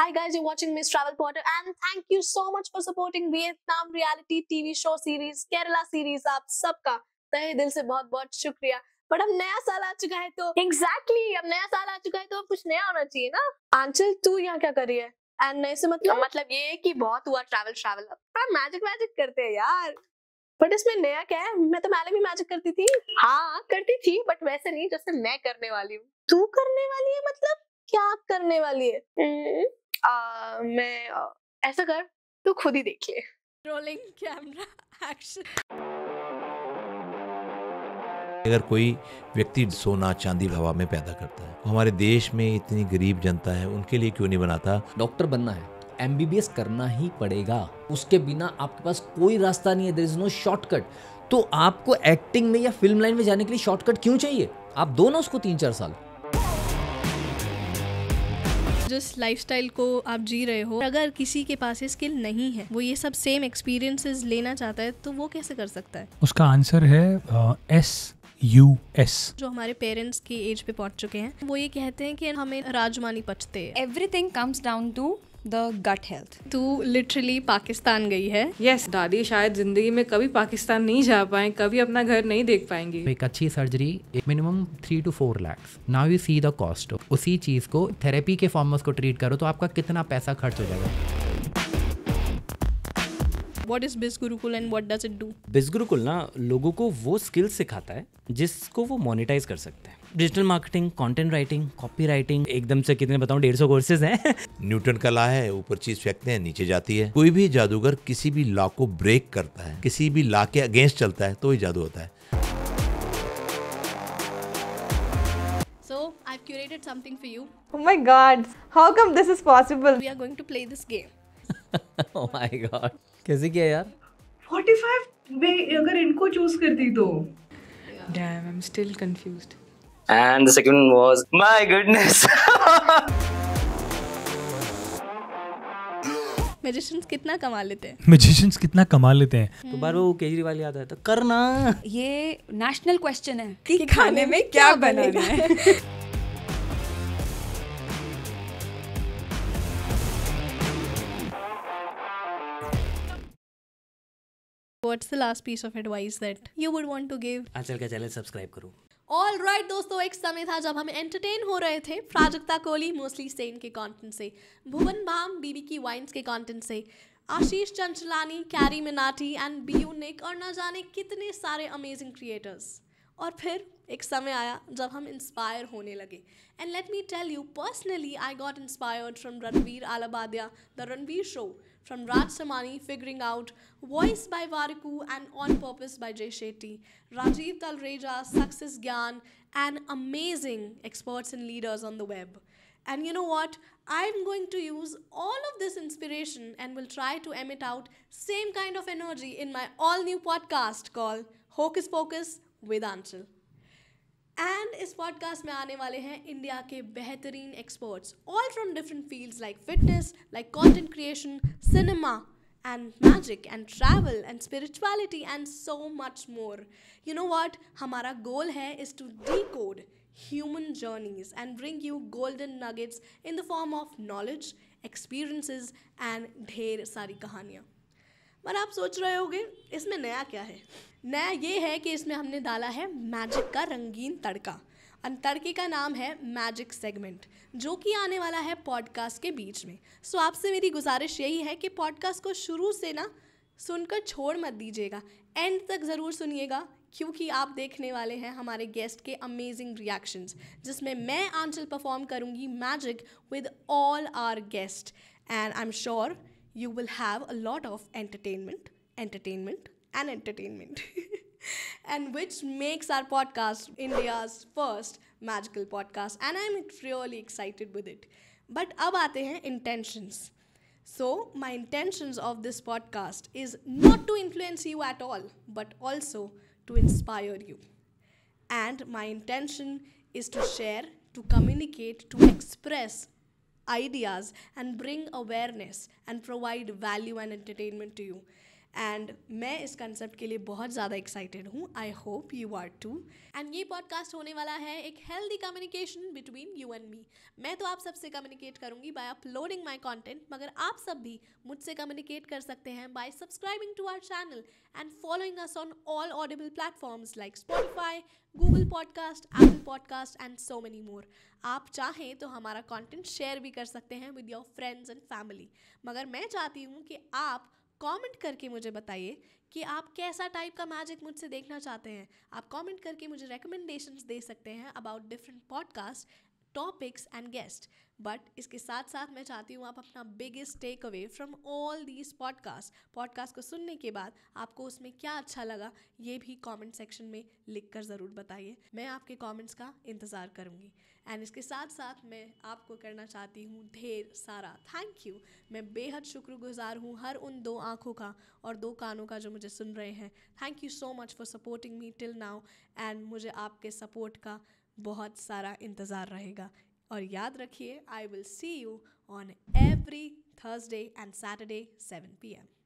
Hi guys, you're watching Miss Travel Porter and thank you so much for supporting Vietnam reality TV show series, Kerala series. आप सबका तहे दिल से बहुत बहुत शुक्रिया बट अब नया साल आ चुका है तो एग्जैक्टली exactly, अब नया साल आ चुका है तो अब कुछ नया होना चाहिए ना आंचल तू यहाँ क्या कर रही है एंड नए से मतलब मतलब ये है कि बहुत हुआ ट्रैवल ट्रैवल अब मैजिक तो मैजिक करते हैं यार बट इसमें नया क्या है मैं तो मैंने भी मैजिक करती थी हाँ करती थी बट वैसे नहीं जैसे मैं करने वाली हूँ तू करने वाली है मतलब क्या करने वाली है हम्म। मैं ऐसा कर तू खुद ही देख ले रोलिंग कैमरा एक्शन अगर कोई व्यक्ति सोना चांदी हवा में पैदा करता है हमारे देश में इतनी गरीब जनता है उनके लिए क्यों नहीं बनाता डॉक्टर बनना है एम करना ही पड़ेगा उसके बिना आपके पास कोई रास्ता नहीं है देर इज नो शॉर्टकट तो आपको एक्टिंग में या फिल्म लाइन में जाने के लिए शॉर्टकट क्यों चाहिए आप दो ना उसको तीन चार साल जिस लाइफस्टाइल को आप जी रहे हो अगर किसी के पास ये स्किल नहीं है वो ये सब सेम एक्सपीरियंसेस लेना चाहता है तो वो कैसे कर सकता है उसका आंसर है एस यू एस जो हमारे पेरेंट्स की एज पे पहुंच चुके हैं वो ये कहते हैं कि हमें राजमानी पचते everything comes down to the gut health तू लिटरली पाकिस्तान गई है यस yes, दादी शायद जिंदगी में कभी पाकिस्तान नहीं जा पाए कभी अपना घर नहीं देख पाएंगी एक अच्छी surgery minimum three two four lakhs now you see the cost उसी चीज को थेरेपी के फॉर्म में उसको ट्रीट करो तो आपका कितना पैसा खर्च हो जाएगा what is Bizgurukul what does it do? Do ना लोगों को वो स्किल्स सिखाता है जिसको वो मोनिटाइज कर सकते हैं digital marketing content writing copywriting एकदम से कितने बताऊं डेढ़ सौ कोर्सेज हैं न्यूटन ला है ऊपर चीज फेंकते हैं नीचे जाती है कोई भी जादूगर किसी भी लॉ को ब्रेक करता है किसी भी लॉ के अगेंस्ट चलता है तो ही जादू होता है So oh oh कैसे किया यार? 45 में अगर इनको चूज करती तो. I am still confused and the second one was my goodness magicians कितना कमा लेते हैं मैजिशियंस कितना कमा लेते हैं तो बार वो केजरीवाल याद आता है तो करना ये नेशनल क्वेश्चन है कि, खाने, में क्या, क्या बनेगा बने What's the last piece of advice that you would want to give? आजकल का चैनल सब्सक्राइब करो ऑल राइट right, दोस्तों एक समय था जब हम एंटरटेन हो रहे थे प्राजक्ता कोहली मोस्टली सेन के कंटेंट से भुवन भाम बीबी की वाइन्स के कंटेंट से आशीष चंचलानी कैरी मिनाटी एंड बी निक और ना जाने कितने सारे अमेजिंग क्रिएटर्स और फिर एक समय आया जब हम इंस्पायर होने लगे and let me tell you personally I got inspired from Ranveer Allahbadia the Ranveer show from Raj Shamani figuring out voice by Warikoo and on purpose by Jay Shetty Rajiv Talreja success gyan and amazing experts and leaders on the web and you know what I am going to use all of this inspiration and will try to aim it out same kind of energy in my all new podcast call hocus pocus Vedanchal and इस podcast में आने वाले हैं India के बेहतरीन experts all from different fields like fitness like content creation cinema and magic and travel and spirituality and so much more you know what हमारा goal है is to decode human journeys and bring you golden nuggets in the form of knowledge experiences, and ढेर सारी कहानियाँ पर आप सोच रहे होगे इसमें नया क्या है नया ये है कि इसमें हमने डाला है मैजिक का रंगीन तड़का और तड़के का नाम है मैजिक सेगमेंट जो कि आने वाला है पॉडकास्ट के बीच में सो आपसे मेरी गुजारिश यही है कि पॉडकास्ट को शुरू से ना सुनकर छोड़ मत दीजिएगा एंड तक ज़रूर सुनिएगा क्योंकि आप देखने वाले हैं हमारे गेस्ट के अमेजिंग रिएक्शंस जिसमें मैं आंचल परफॉर्म करूंगी magic with all our guest and I am sure you will have a lot of entertainment, entertainment, and entertainment. and which makes our podcast India's first magical podcast. And I'm really excited with it. But now, आते हैं intentions. So, my intentions of this podcast is not to influence you at all, but also to inspire you. And my intention is to share, to communicate, to express ideas and bring awareness and provide value and entertainment to you. And मैं इस concept के लिए बहुत ज़्यादा excited हूँ I hope you are too and ये podcast होने वाला है एक healthy communication between you and me मैं तो आप सबसे कम्युनिकेट करूँगी बाय अपलोडिंग माई कॉन्टेंट मगर आप सब भी मुझसे कम्युनिकेट कर सकते हैं by subscribing to our channel and following us on all audible platforms like Spotify Google podcast Apple podcast and so many more आप चाहें तो हमारा कॉन्टेंट शेयर भी कर सकते हैं with your friends and family मगर मैं चाहती हूँ कि आप कमेंट करके मुझे बताइए कि आप कैसा टाइप का मैजिक मुझसे देखना चाहते हैं आप कमेंट करके मुझे रिकमेंडेशंस दे सकते हैं about different podcast topics and guest but इसके साथ साथ मैं चाहती हूँ आप अपना biggest takeaway from all these podcast podcast को सुनने के बाद आपको उसमें क्या अच्छा लगा ये भी कॉमेंट सेक्शन में लिख कर ज़रूर बताइए मैं आपके कॉमेंट्स का इंतज़ार करूँगी एंड इसके साथ साथ मैं आपको करना चाहती हूँ ढेर सारा थैंक यू मैं बेहद शुक्रगुजार हूँ हर उन दो आँखों का और दो कानों का जो मुझे सुन रहे हैं thank you so much for supporting me till now and मुझे आपके सपोर्ट का बहुत सारा इंतज़ार रहेगा और याद रखिए I will see you on every Thursday and Saturday seven P M